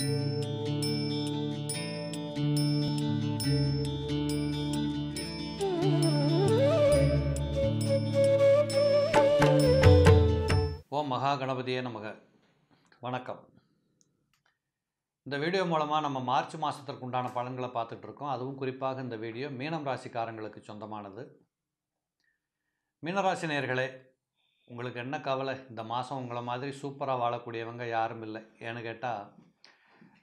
ஓ மகா கணபதியே நமக வணக்கம் இந்த வீடியோ மூலமாக நம்ம மார்ச் மாதத்திற்குண்டான உண்டான பலன்களை பார்த்துட்ருக்கோம் அதுவும் குறிப்பாக இந்த வீடியோ மீனம் ராசிக்காரங்களுக்கு சொந்தமானது மீனராசி நேர்களே உங்களுக்கு என்ன கவலை இந்த மாதம் உங்களை மாதிரி சூப்பராக வாழக்கூடியவங்க யாரும் இல்லை ஏன்னு கேட்டால்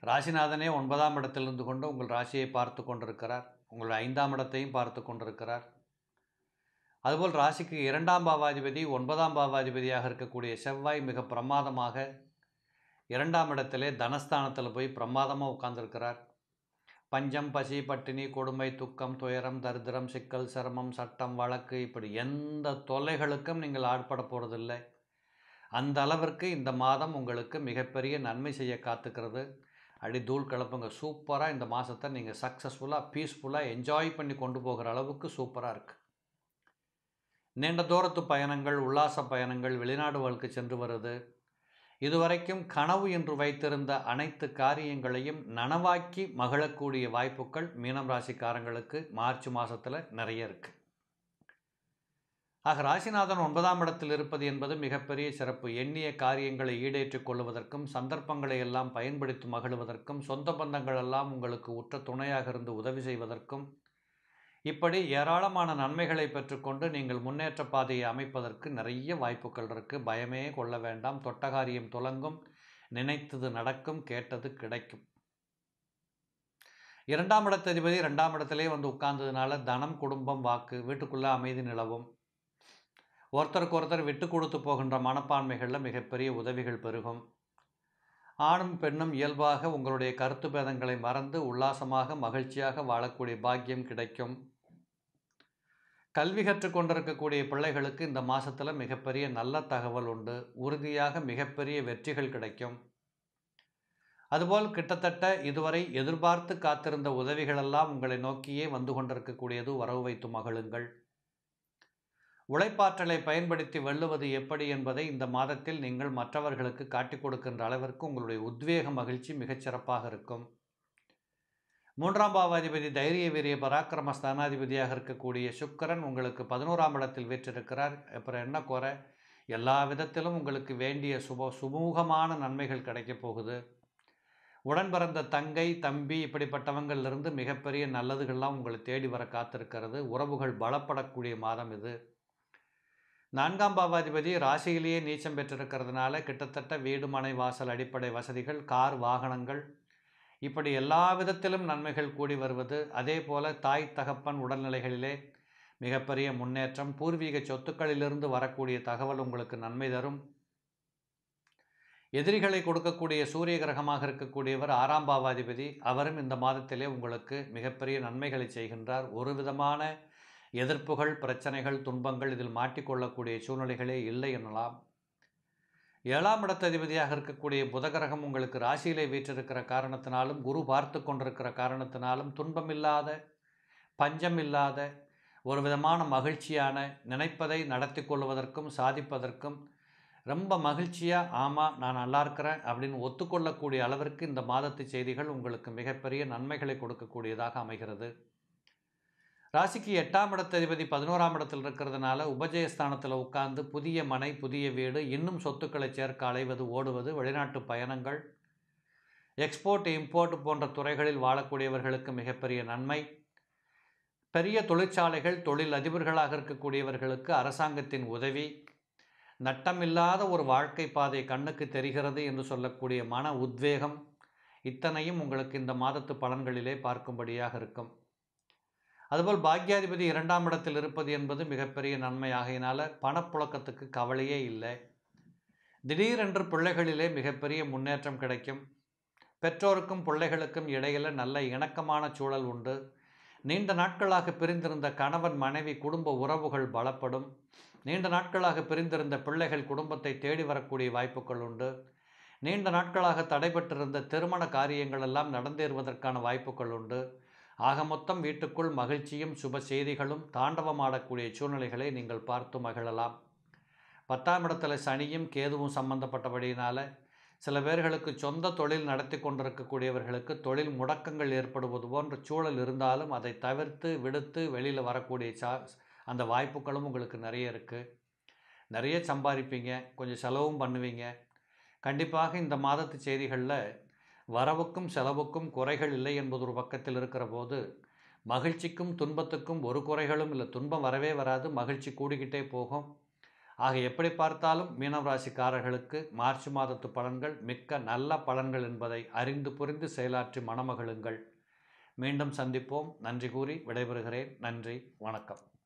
ராசிநாதனே ஒன்பதாம் இடத்திலிருந்து கொண்டு உங்கள் ராசியை பார்த்து கொண்டிருக்கிறார் உங்கள் ஐந்தாம் இடத்தையும் பார்த்து கொண்டிருக்கிறார் அதுபோல் ராசிக்கு இரண்டாம் பாவாதிபதி ஒன்பதாம் பாவாதிபதியாக இருக்கக்கூடிய செவ்வாய் மிக பிரமாதமாக இரண்டாம் இடத்திலே தனஸ்தானத்தில் போய் பிரமாதமாக உட்கார்ந்துருக்கிறார் பஞ்சம் பசி பட்டினி கொடுமை துக்கம் துயரம் தரித்திரம் சிக்கல் சிரமம் சட்டம் வழக்கு இப்படி எந்த தொல்லைகளுக்கும் நீங்கள் ஆட்பட போகிறதில்லை அந்த அளவிற்கு இந்த மாதம் உங்களுக்கு மிகப்பெரிய நன்மை செய்ய காத்துக்கிறது அப்படி தூள் கலப்புங்க சூப்பராக இந்த மாதத்தை நீங்கள் சக்ஸஸ்ஃபுல்லாக பீஸ்ஃபுல்லாக என்ஜாய் பண்ணி கொண்டு போகிற அளவுக்கு சூப்பராக இருக்குது நீண்ட தூரத்து பயணங்கள் உல்லாச பயணங்கள் வெளிநாடு வாழ்க்கை சென்று வருது இதுவரைக்கும் கனவு என்று வைத்திருந்த அனைத்து காரியங்களையும் நனவாக்கி மகிழக்கூடிய வாய்ப்புகள் மீனம் ராசிக்காரங்களுக்கு மார்ச் மாதத்தில் நிறைய இருக்குது ஆக ராசிநாதன் ஒன்பதாம் இடத்தில் இருப்பது என்பது மிகப்பெரிய சிறப்பு எண்ணிய காரியங்களை ஈடேற்றிக் கொள்வதற்கும் சந்தர்ப்பங்களை எல்லாம் பயன்படுத்தி மகிழ்வதற்கும் சொந்த பந்தங்கள் எல்லாம் உங்களுக்கு உற்ற துணையாக இருந்து உதவி செய்வதற்கும் இப்படி ஏராளமான நன்மைகளை பெற்றுக்கொண்டு நீங்கள் முன்னேற்ற பாதையை அமைப்பதற்கு நிறைய வாய்ப்புகள் இருக்குது பயமே கொள்ள வேண்டாம் தொட்டகாரியம் துலங்கும் நினைத்தது நடக்கும் கேட்டது கிடைக்கும் இரண்டாம் இடத்ததிபதி ரெண்டாம் இடத்திலே வந்து உட்கார்ந்ததுனால தனம் குடும்பம் வாக்கு வீட்டுக்குள்ளே அமைதி நிலவும் ஒருத்தருக்கு ஒருத்தர் விட்டு கொடுத்து போகின்ற மனப்பான்மைகளில் மிகப்பெரிய உதவிகள் பெருகும் ஆணும் பெண்ணும் இயல்பாக உங்களுடைய கருத்து பேதங்களை மறந்து உல்லாசமாக மகிழ்ச்சியாக வாழக்கூடிய பாக்கியம் கிடைக்கும் கல்வி கற்றுக்கொண்டிருக்கக்கூடிய பிள்ளைகளுக்கு இந்த மாதத்தில் மிகப்பெரிய நல்ல தகவல் உண்டு உறுதியாக மிகப்பெரிய வெற்றிகள் கிடைக்கும் அதுபோல் கிட்டத்தட்ட இதுவரை எதிர்பார்த்து காத்திருந்த உதவிகளெல்லாம் உங்களை நோக்கியே வந்து கொண்டிருக்கக்கூடியது வரவு வைத்து மகளுங்கள் உழைப்பாற்றலை பயன்படுத்தி வெல்லுவது எப்படி என்பதை இந்த மாதத்தில் நீங்கள் மற்றவர்களுக்கு காட்டிக் கொடுக்கின்ற அளவிற்கு உங்களுடைய உத்வேக மகிழ்ச்சி மிகச்சிறப்பாக இருக்கும் மூன்றாம் பாவாதிபதி தைரிய வீரிய பராக்கிரம ஸ்தானாதிபதியாக இருக்கக்கூடிய சுக்கரன் உங்களுக்கு பதினோராம் இடத்தில் வீற்றிருக்கிறார் அப்புறம் என்ன குறை எல்லா விதத்திலும் உங்களுக்கு வேண்டிய சுப சுமூகமான நன்மைகள் கிடைக்கப் போகுது உடன் பிறந்த தங்கை தம்பி இப்படிப்பட்டவங்களிலிருந்து மிகப்பெரிய நல்லதுகள்லாம் உங்களை தேடி வர காத்திருக்கிறது உறவுகள் பலப்படக்கூடிய மாதம் இது நான்காம் பாவாதிபதி ராசியிலேயே நீச்சம் பெற்றிருக்கிறதுனால கிட்டத்தட்ட வீடு மனை வாசல் அடிப்படை வசதிகள் கார் வாகனங்கள் இப்படி எல்லா விதத்திலும் நன்மைகள் கூடி வருவது அதே போல தாய் தகப்பன் உடல்நிலைகளிலே மிகப்பெரிய முன்னேற்றம் பூர்வீக சொத்துக்களிலிருந்து வரக்கூடிய தகவல் உங்களுக்கு நன்மை தரும் எதிரிகளை கொடுக்கக்கூடிய சூரிய கிரகமாக இருக்கக்கூடியவர் ஆறாம் பாவாதிபதி அவரும் இந்த மாதத்திலே உங்களுக்கு மிகப்பெரிய நன்மைகளை செய்கின்றார் ஒரு விதமான எதிர்ப்புகள் பிரச்சனைகள் துன்பங்கள் இதில் மாட்டிக்கொள்ளக்கூடிய சூழ்நிலைகளே இல்லை எனலாம் ஏழாம் அதிபதியாக இருக்கக்கூடிய புதகரகம் உங்களுக்கு ராசியிலே வீற்றிருக்கிற காரணத்தினாலும் குரு பார்த்து கொண்டிருக்கிற காரணத்தினாலும் பஞ்சம் இல்லாத ஒரு விதமான மகிழ்ச்சியான நினைப்பதை நடத்தி கொள்வதற்கும் சாதிப்பதற்கும் ரொம்ப மகிழ்ச்சியாக ஆமாம் நான் நல்லா இருக்கிறேன் அப்படின்னு ஒத்துக்கொள்ளக்கூடிய அளவிற்கு இந்த மாதத்து செய்திகள் உங்களுக்கு மிகப்பெரிய நன்மைகளை கொடுக்கக்கூடியதாக அமைகிறது ராசிக்கு எட்டாம் இடத்ததிபதி பதினோராம் இடத்தில் இருக்கிறதுனால உபஜயஸ்தானத்தில் உட்கார்ந்து புதிய மனை புதிய வீடு இன்னும் சொத்துக்களை சேர்க்க அலைவது ஓடுவது வெளிநாட்டு பயணங்கள் எக்ஸ்போர்ட் இம்போர்ட் போன்ற துறைகளில் வாழக்கூடியவர்களுக்கு மிகப்பெரிய நன்மை பெரிய தொழிற்சாலைகள் தொழில் அதிபர்களாக இருக்கக்கூடியவர்களுக்கு அரசாங்கத்தின் உதவி நட்டமில்லாத ஒரு வாழ்க்கை பாதை கண்ணுக்கு தெரிகிறது என்று சொல்லக்கூடிய மன உத்வேகம் இத்தனையும் உங்களுக்கு இந்த மாதத்து பலன்களிலே பார்க்கும்படியாக இருக்கும் அதுபோல் பாக்யாதிபதி இரண்டாம் இடத்தில் இருப்பது என்பது மிகப்பெரிய நன்மை ஆகையினால் பணப்புழக்கத்துக்கு கவலையே இல்லை திடீரென்று பிள்ளைகளிலே மிகப்பெரிய முன்னேற்றம் கிடைக்கும் பெற்றோருக்கும் பிள்ளைகளுக்கும் இடையில் நல்ல இணக்கமான சூழல் உண்டு நீண்ட நாட்களாக பிரிந்திருந்த கணவன் மனைவி குடும்ப உறவுகள் பலப்படும் நீண்ட நாட்களாக பிரிந்திருந்த பிள்ளைகள் குடும்பத்தை தேடி வரக்கூடிய வாய்ப்புகள் உண்டு நீண்ட நாட்களாக தடைபட்டிருந்த திருமண காரியங்கள் எல்லாம் நடந்தேறுவதற்கான வாய்ப்புகள் உண்டு ஆக மொத்தம் வீட்டுக்குள் மகிழ்ச்சியும் சுப செய்திகளும் தாண்டவமாடக்கூடிய சூழ்நிலைகளை நீங்கள் பார்த்து மகிழலாம் பத்தாம் இடத்துல சனியும் கேதுவும் சம்பந்தப்பட்டபடியினால் சில பேர்களுக்கு சொந்த தொழில் நடத்தி கொண்டிருக்கக்கூடியவர்களுக்கு தொழில் முடக்கங்கள் ஏற்படுவது போன்ற சூழல் இருந்தாலும் அதை தவிர்த்து விடுத்து வெளியில் வரக்கூடிய சா அந்த வாய்ப்புகளும் உங்களுக்கு நிறைய இருக்குது நிறைய சம்பாதிப்பீங்க கொஞ்சம் செலவும் பண்ணுவீங்க கண்டிப்பாக இந்த மாதத்து செய்திகளில் வரவுக்கும் செலவுக்கும் குறைகள் இல்லை என்பது ஒரு பக்கத்தில் இருக்கிற போது மகிழ்ச்சிக்கும் துன்பத்துக்கும் ஒரு குறைகளும் இல்லை துன்பம் வரவே வராது மகிழ்ச்சி கூடிக்கிட்டே போகும் ஆக எப்படி பார்த்தாலும் மீனவராசிக்காரர்களுக்கு மார்ச் மாதத்து பலன்கள் மிக்க நல்ல பலன்கள் என்பதை அறிந்து புரிந்து செயலாற்றி மணமகிழுங்கள் மீண்டும் சந்திப்போம் நன்றி கூறி விடைபெறுகிறேன் நன்றி வணக்கம்